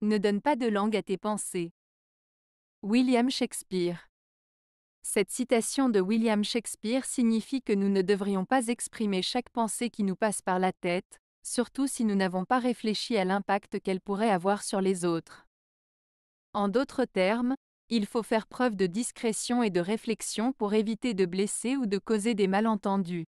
Ne donne pas de langue à tes pensées. William Shakespeare. Cette citation de William Shakespeare signifie que nous ne devrions pas exprimer chaque pensée qui nous passe par la tête, surtout si nous n'avons pas réfléchi à l'impact qu'elle pourrait avoir sur les autres. En d'autres termes, il faut faire preuve de discrétion et de réflexion pour éviter de blesser ou de causer des malentendus.